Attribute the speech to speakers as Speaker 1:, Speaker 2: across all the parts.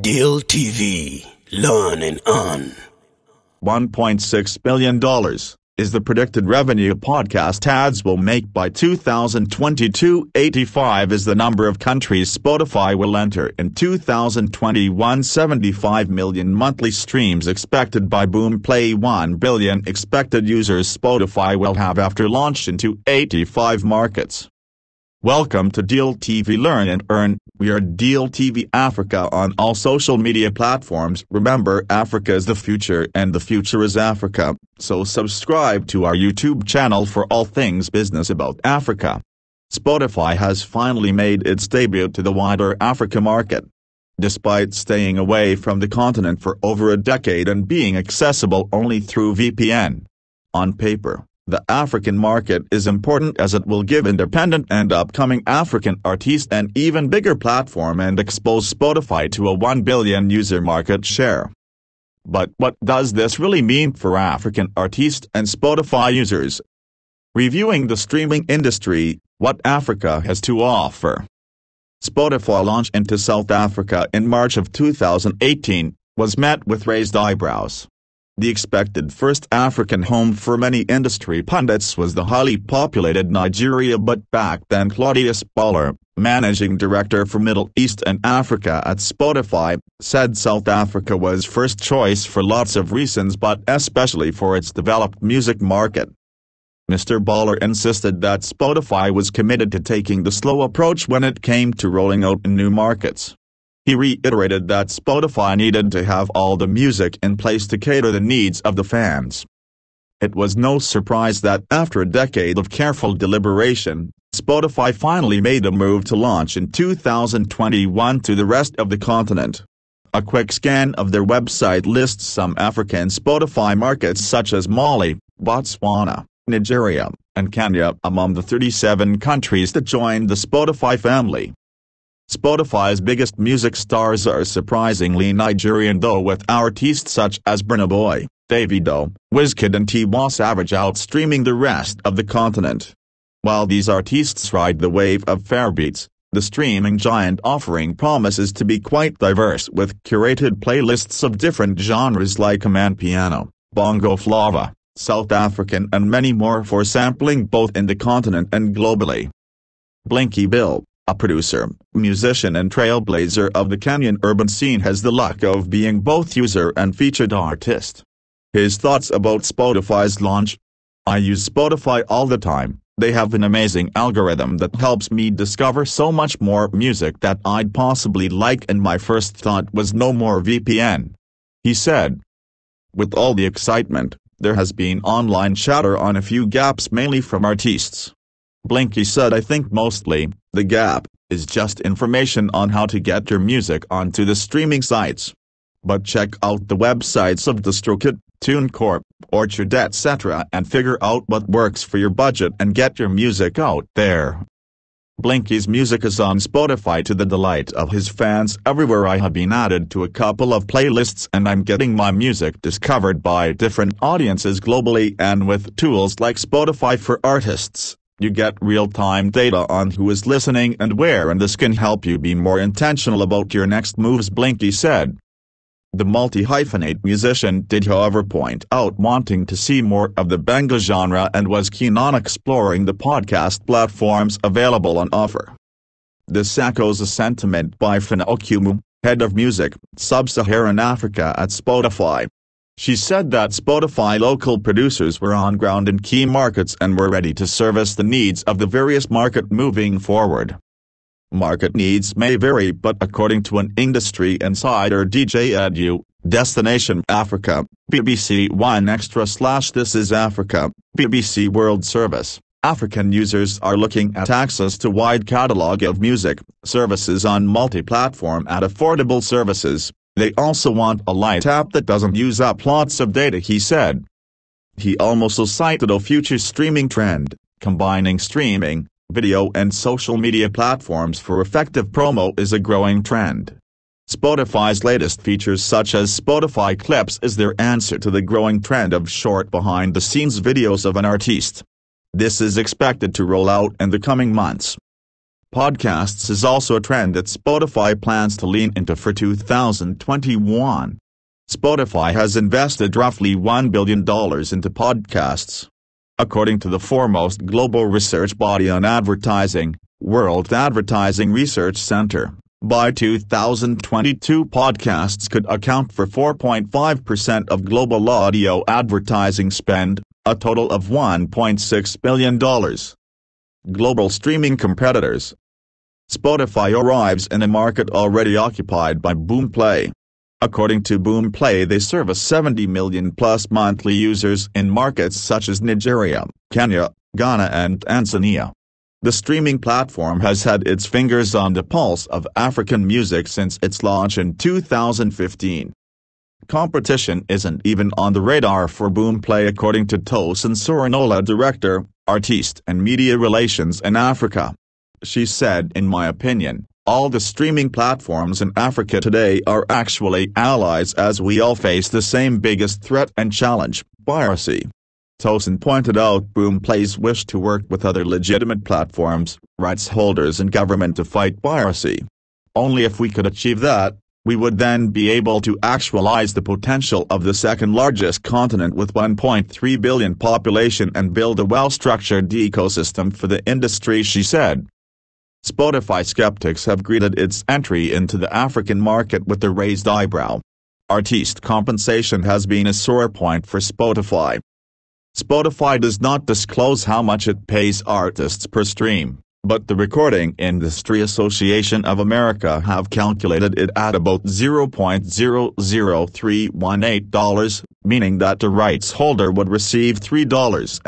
Speaker 1: Deal TV. Learn and earn. $1.6 billion is the predicted revenue podcast ads will make by 2022. 85 is the number of countries Spotify will enter in 2021. 75 million monthly streams expected by Boom Play. 1 billion expected users Spotify will have after launch into 85 markets. Welcome to Deal TV Learn and Earn. We are Deal TV Africa on all social media platforms. Remember, Africa is the future and the future is Africa. So subscribe to our YouTube channel for all things business about Africa. Spotify has finally made its debut to the wider Africa market. Despite staying away from the continent for over a decade and being accessible only through VPN. On paper, the African market is important as it will give independent and upcoming African artists an even bigger platform and expose Spotify to a 1 billion user market share. But what does this really mean for African artists and Spotify users? Reviewing the streaming industry, what Africa has to offer. Spotify launch into South Africa in March of 2018 was met with raised eyebrows. The expected first African home for many industry pundits was the highly populated Nigeria but back then Claudius Baller, managing director for Middle East and Africa at Spotify, said South Africa was first choice for lots of reasons but especially for its developed music market. Mr. Baller insisted that Spotify was committed to taking the slow approach when it came to rolling out in new markets. He reiterated that Spotify needed to have all the music in place to cater the needs of the fans. It was no surprise that after a decade of careful deliberation, Spotify finally made a move to launch in 2021 to the rest of the continent. A quick scan of their website lists some African Spotify markets such as Mali, Botswana, Nigeria, and Kenya among the 37 countries that joined the Spotify family. Spotify's biggest music stars are surprisingly Nigerian though with artists such as Burna Boy, Davido, Wizkid and Tiwa Savage outstreaming the rest of the continent. While these artists ride the wave of Fairbeats, the streaming giant offering promises to be quite diverse with curated playlists of different genres like man Piano, Bongo Flava, South African and many more for sampling both in the continent and globally. Blinky Bill, a producer, musician and trailblazer of the Kenyan urban scene has the luck of being both user and featured artist. His thoughts about Spotify's launch. I use Spotify all the time, they have an amazing algorithm that helps me discover so much more music that I'd possibly like and my first thought was no more VPN. He said. With all the excitement, there has been online chatter on a few gaps mainly from artists. Blinky said I think mostly, the gap, is just information on how to get your music onto the streaming sites. But check out the websites of DistroKid, TuneCorp, Orchard etc. and figure out what works for your budget and get your music out there. Blinky's music is on Spotify to the delight of his fans everywhere I have been added to a couple of playlists and I'm getting my music discovered by different audiences globally and with tools like Spotify for Artists. You get real-time data on who is listening and where and this can help you be more intentional about your next moves Blinky said. The multi-hyphenate musician did however point out wanting to see more of the benga genre and was keen on exploring the podcast platforms available on offer. This echoes a sentiment by Fana Okumu, head of music, Sub-Saharan Africa at Spotify, she said that Spotify local producers were on ground in key markets and were ready to service the needs of the various market moving forward. Market needs may vary but according to an industry insider DJ Edu, Destination Africa, BBC One Extra slash This is Africa, BBC World Service, African users are looking at access to wide catalog of music, services on multi-platform at affordable services. They also want a light app that doesn't use up lots of data he said. He also cited a future streaming trend, combining streaming, video and social media platforms for effective promo is a growing trend. Spotify's latest features such as Spotify Clips is their answer to the growing trend of short behind-the-scenes videos of an artist. This is expected to roll out in the coming months. Podcasts is also a trend that Spotify plans to lean into for 2021. Spotify has invested roughly $1 billion into podcasts. According to the foremost global research body on advertising, World Advertising Research Center, by 2022 podcasts could account for 4.5% of global audio advertising spend, a total of $1.6 billion. Global streaming competitors. Spotify arrives in a market already occupied by Boomplay. According to Boomplay they service 70 million plus monthly users in markets such as Nigeria, Kenya, Ghana and Tanzania. The streaming platform has had its fingers on the pulse of African music since its launch in 2015. Competition isn't even on the radar for Boomplay according to Tosin Sorinola director, artiste and media relations in Africa. She said in my opinion, all the streaming platforms in Africa today are actually allies as we all face the same biggest threat and challenge, piracy. Tosin pointed out Boom plays wish to work with other legitimate platforms, rights holders and government to fight piracy. Only if we could achieve that, we would then be able to actualize the potential of the second-largest continent with 1.3 billion population and build a well-structured ecosystem for the industry she said. Spotify skeptics have greeted its entry into the African market with a raised eyebrow. Artist compensation has been a sore point for Spotify. Spotify does not disclose how much it pays artists per stream, but the Recording Industry Association of America have calculated it at about $0.00318, meaning that the rights holder would receive $3.18,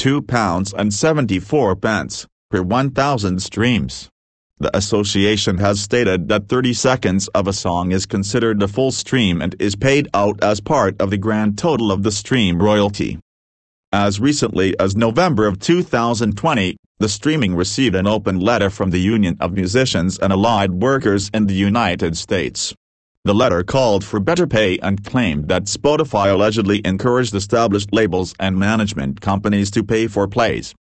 Speaker 1: £2.74, and pence per 1,000 streams. The association has stated that 30 seconds of a song is considered a full stream and is paid out as part of the grand total of the stream royalty. As recently as November of 2020, the streaming received an open letter from the Union of Musicians and Allied Workers in the United States. The letter called for better pay and claimed that Spotify allegedly encouraged established labels and management companies to pay for plays.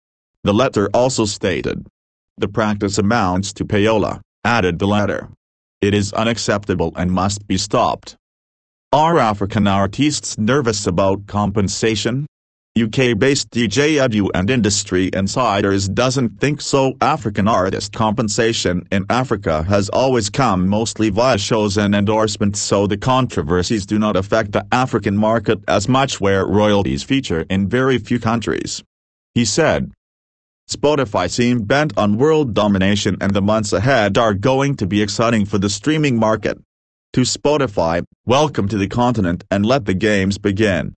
Speaker 1: The letter also stated, The practice amounts to payola, added the letter. It is unacceptable and must be stopped. Are African artists nervous about compensation? UK-based DJ Edu and Industry Insiders doesn't think so. African artist compensation in Africa has always come mostly via shows and endorsements so the controversies do not affect the African market as much where royalties feature in very few countries. He said. Spotify seem bent on world domination and the months ahead are going to be exciting for the streaming market. To Spotify, welcome to the continent and let the games begin.